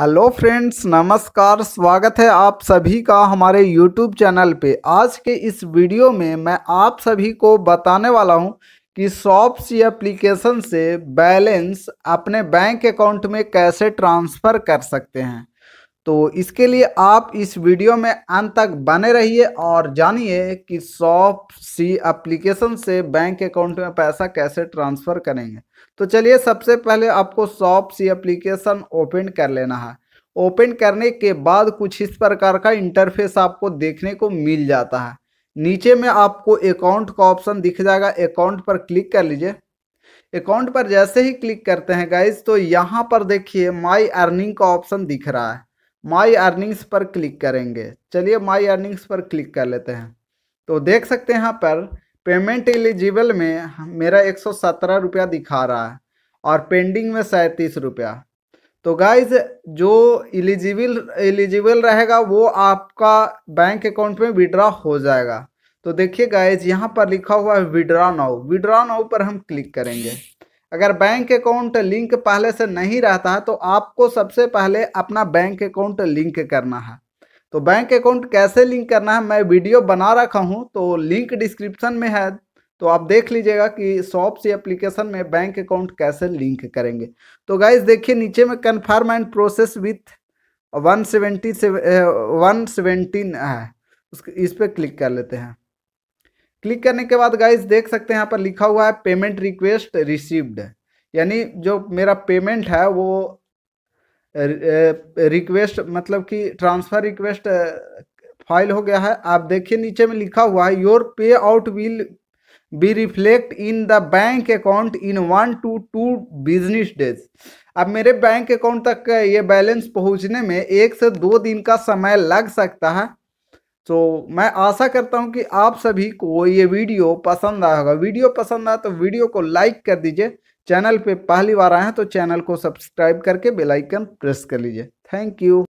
hello friends नमस्कार स्वागत है आप सभी का हमारे यूट्यूब चैनल पे आज के इस वीडियो में मैं आप सभी को बताने वाला हूं कि शॉप्स एप्लीकेशन से बैलेंस अपने बैंक अकाउंट में कैसे ट्रांसफ़र कर सकते हैं तो इसके लिए आप इस वीडियो में अंत तक बने रहिए और जानिए कि सॉप सी एप्लीकेशन से बैंक अकाउंट में पैसा कैसे ट्रांसफ़र करेंगे तो चलिए सबसे पहले आपको सॉप सी एप्लीकेशन ओपन कर लेना है ओपन करने के बाद कुछ इस प्रकार का इंटरफेस आपको देखने को मिल जाता है नीचे में आपको अकाउंट का ऑप्शन दिख जाएगा अकाउंट पर क्लिक कर लीजिए अकाउंट पर जैसे ही क्लिक करते हैं गाइज तो यहाँ पर देखिए माई अर्निंग का ऑप्शन दिख रहा है माई अर्निंग्स पर क्लिक करेंगे चलिए माई अर्निंग्स पर क्लिक कर लेते हैं तो देख सकते हैं यहाँ पर पेमेंट एलिजिबल में मेरा एक सौ सत्रह रुपया दिखा रहा है और पेंडिंग में सैंतीस रुपया तो गाइज जो एलिजिबल एलिजिबल रहेगा वो आपका बैंक अकाउंट में विड्रा हो जाएगा तो देखिए गाइज यहाँ पर लिखा हुआ है विड्रा नाउ विड्रा नाउ पर हम क्लिक करेंगे अगर बैंक अकाउंट लिंक पहले से नहीं रहता है तो आपको सबसे पहले अपना बैंक अकाउंट लिंक करना है तो बैंक अकाउंट कैसे लिंक करना है मैं वीडियो बना रखा हूँ तो लिंक डिस्क्रिप्शन में है तो आप देख लीजिएगा कि शॉप से एप्लीकेशन में बैंक अकाउंट कैसे लिंक करेंगे तो गाइज देखिए नीचे में confirm and process with one seventy one seventeen है उस इस पर क्लिक कर लेते हैं क्लिक करने के बाद गाइस देख सकते हैं यहाँ पर लिखा हुआ है पेमेंट रिक्वेस्ट रिसीव्ड यानी जो मेरा पेमेंट है वो रिक्वेस्ट मतलब कि ट्रांसफ़र रिक्वेस्ट फाइल हो गया है आप देखिए नीचे में लिखा हुआ है your payout will be reflect in the bank account in one two two business days अब मेरे बैंक अकाउंट तक ये बैलेंस पहुंचने में एक से दो दिन का समय लग सकता है तो मैं आशा करता हूं कि आप सभी को ये वीडियो पसंद आया होगा वीडियो पसंद आया तो वीडियो को लाइक कर दीजिए चैनल पे पहली बार आए हैं तो चैनल को सब्सक्राइब करके बेल आइकन प्रेस कर लीजिए थैंक यू